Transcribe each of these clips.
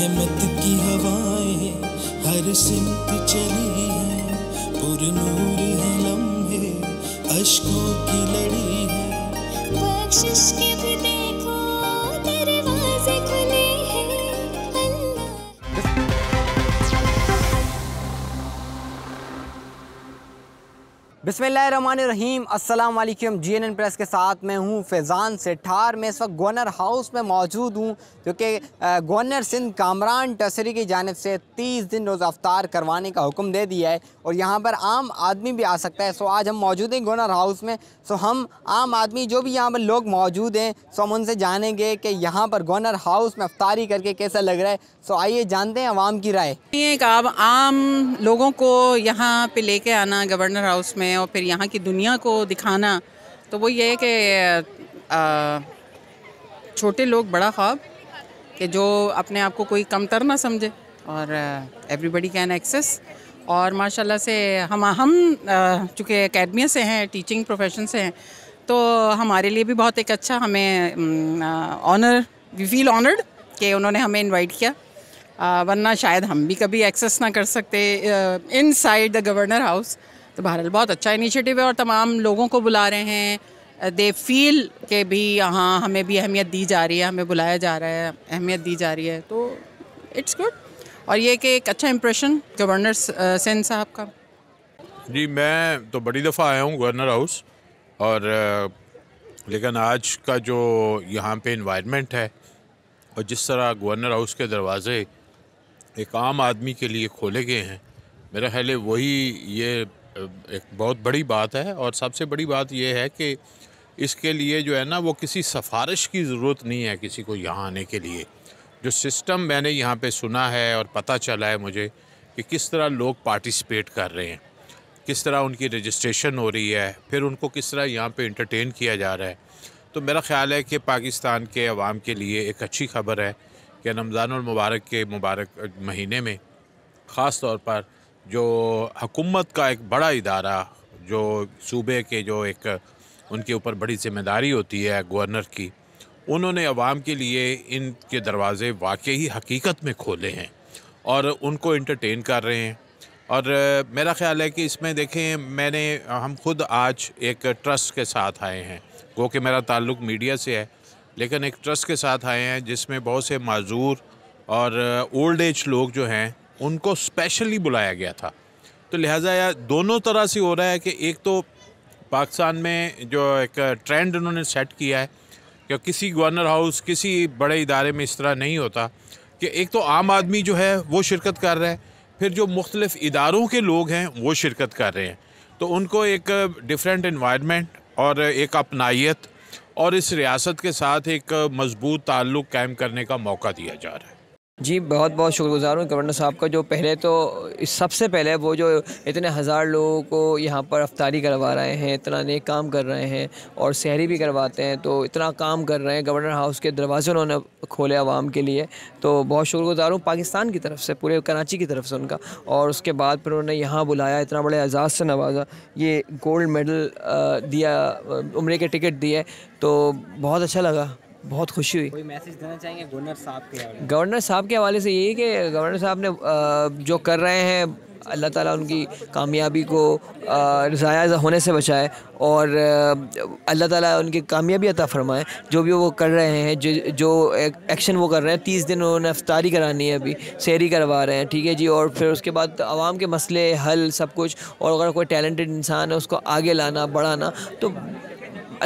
रहमत की हवाएं हर सिमत चली है नूर है लम्हे अशकों की लड़ी है बख्शिश के भी बिसमीम अल्लाम जी एन एन प्रेस के साथ मैं हूँ फैज़ान सेठार मैं इस वक्त गवर्नर हाउस में मौजूद हूँ जो कि गवर्नर सिंध कामरान टसरी की जानब से तीस दिन रोज़ अफ्तार करवाने का हुक्म दे दिया है और यहाँ पर आम आदमी भी आ सकता है सो आज हम मौजूद हैं गवर्नर हाउस में सो हम आम आदमी जो भी यहाँ पर लोग मौजूद हैं सो हम उनसे जानेंगे कि यहाँ पर गवर्नर हाउस में अफ्तारी करके कैसा लग रहा है सो आइए जानते हैं आवाम की राय आम लोगों को यहाँ पर लेके आना गवर्नर हाउस में और फिर यहाँ की दुनिया को दिखाना तो वो ये है कि छोटे लोग बड़ा ख्वाब कि जो अपने आप को कोई कमतर ना समझे और एवरीबडी कैन एक्सेस और माशाल्लाह से हम हम चूँकि अकेडमी से हैं टीचिंग प्रोफेशन से हैं तो हमारे लिए भी बहुत एक अच्छा हमें ऑनर वी फील ऑनर्ड कि उन्होंने हमें इनवाइट किया आ, वरना शायद हम भी कभी एक्सेस ना कर सकते inside the governor house तो बहरहाल बहुत अच्छा इनिशिएटिव है और तमाम लोगों को बुला रहे हैं दे फील के भी हाँ हमें भी अहमियत दी जा रही है हमें बुलाया जा रहा है अहमियत दी जा रही है तो इट्स गुड और ये कि एक अच्छा इम्प्रेशन गवर्नर सेन साहब का जी मैं तो बड़ी दफ़ा आया हूँ गवर्नर हाउस और लेकिन आज का जो यहाँ पे इन्वायरमेंट है और जिस तरह गवर्नर हाउस के दरवाज़े एक आम आदमी के लिए खोले गए हैं मेरा ख्याल है वही ये एक बहुत बड़ी बात है और सबसे बड़ी बात यह है कि इसके लिए जो है ना वो किसी सफारिश की ज़रूरत नहीं है किसी को यहाँ आने के लिए जो सिस्टम मैंने यहाँ पे सुना है और पता चला है मुझे कि किस तरह लोग पार्टिसिपेट कर रहे हैं किस तरह उनकी रजिस्ट्रेशन हो रही है फिर उनको किस तरह यहाँ पे इंटरटेन किया जा रहा है तो मेरा ख्याल है कि पाकिस्तान के अवाम के लिए एक अच्छी खबर है कि रमज़ान मुबारक के मुबारक महीने में ख़ास तौर पर जो हकूमत का एक बड़ा इदारा जो सूबे के जो एक उनके ऊपर बड़ी जिम्मेदारी होती है गवर्नर की उन्होंने आवाम के लिए इनके दरवाज़े वाकई हकीकत में खोले हैं और उनको इंटरटेन कर रहे हैं और मेरा ख्याल है कि इसमें देखें मैंने हम खुद आज एक ट्रस्ट के साथ आए हैं वो कि मेरा ताल्लुक मीडिया से है लेकिन एक ट्रस्ट के साथ आए हैं जिसमें बहुत से माजूर और ओल्ड एज लोग जो हैं उनको स्पेशली बुलाया गया था तो लिहाजा यार दोनों तरह से हो रहा है कि एक तो पाकिस्तान में जो एक ट्रेंड उन्होंने सेट किया है कि किसी गवर्नर हाउस किसी बड़े इदारे में इस तरह नहीं होता कि एक तो आम आदमी जो है वो शिरकत कर रहा है फिर जो मुख्तलिफ़ इदारों के लोग हैं वो शिरकत कर रहे हैं तो उनको एक डिफरेंट इन्वायरमेंट और एक अपनाइत और इस रियासत के साथ एक मज़बूत ताल्लुक़ कायम करने का मौका दिया जा रहा है जी बहुत बहुत शुक्रगुजार हूँ गवर्नर साहब का जो पहले तो सबसे पहले वो जो इतने हज़ार लोगों को यहाँ पर अफ्तारी करवा रहे हैं इतना नेक काम कर रहे हैं और शहरी भी करवाते हैं तो इतना काम कर रहे हैं गवर्नर हाउस के दरवाजे उन्होंने खोले आवाम के लिए तो बहुत शुक्रगुजार हूँ पाकिस्तान की तरफ से पूरे कराची की तरफ से उनका और उसके बाद फिर उन्होंने यहाँ बुलाया इतना बड़े एजाज़ से नवाजा ये गोल्ड मेडल दिया उम्र के टिकट दिए तो बहुत अच्छा लगा बहुत खुशी हुई कोई मैसेज देना चाहेंगे गवर्नर साहब के गवर्नर साहब के हवाले से यही कि गवर्नर साहब ने जो कर रहे हैं अल्लाह ताला उनकी कामयाबी को ज़ाया होने से बचाए और अल्लाह ताला उनकी कामयाबी अता फरमाए जो भी वो कर रहे हैं जो जो एक्शन वो कर रहे हैं तीस दिन उन्होंने अफ्तारी करानी है अभी सैरी करवा रहे हैं ठीक है जी और फिर उसके बाद आवाम के मसले हल सब कुछ और अगर कोई टैलेंटेड इंसान है उसको आगे लाना बढ़ाना तो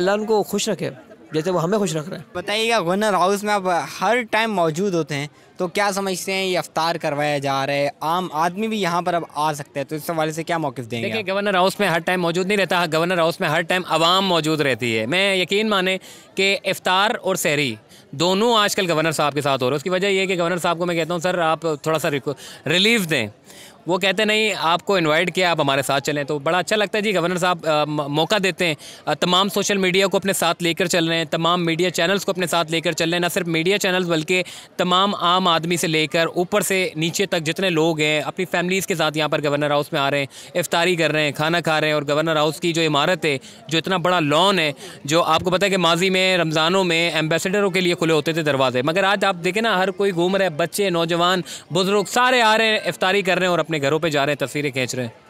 अल्लाह उनको खुश रखे जैसे वो हमें खुश रख रहा है बताइएगा गवर्नर हाउस में आप हर टाइम मौजूद होते हैं तो क्या समझते हैं ये अफ्तार करवाया जा रहा है आम आदमी भी यहाँ पर अब आ सकते हैं तो इस हवाले से क्या मौकफ देंगे देखिए गवर्नर हाउस में हर टाइम मौजूद नहीं रहता गवर्नर हाउस में हर टाइम आवाम मौजूद रहती है मैं यकीन माने कि इफ्तार और सहरी दोनों आजकल गवर्नर साहब के साथ हो रहे हैं उसकी वजह यह है कि गवर्नर साहब को मैं कहता हूँ सर आप थोड़ा सा रिलीफ दें वो कहते नहीं आपको इनवाइट किया आप हमारे साथ चलें तो बड़ा अच्छा लगता है जी गवर्नर साहब मौका देते हैं तमाम सोशल मीडिया को अपने साथ लेकर चल रहे हैं तमाम मीडिया चैनल्स को अपने साथ लेकर चल रहे हैं ना सिर्फ मीडिया चैनल्स बल्कि तमाम आम आदमी से लेकर ऊपर से नीचे तक जितने लोग हैं अपनी फैमिलीज़ के साथ यहाँ पर गवर्नर हाउस में आ रहे हैं इफ्तारी कर रहे हैं खाना खा रहे हैं और गवर्नर हाउस की जो इमारत है जो इतना बड़ा लॉन है जो आपको पता है कि माजी में रमज़ानों में एम्बेसडरों के लिए खुले होते थे दरवाजे मगर आज आप देखें ना हर कोई घूम रहे बच्चे नौजवान बुज़ुर्ग सारे आ रहे हैं इफ्तारी कर रहे हैं और अपने घरों पर जा रहे हैं तस्वीरें खींच रहे हैं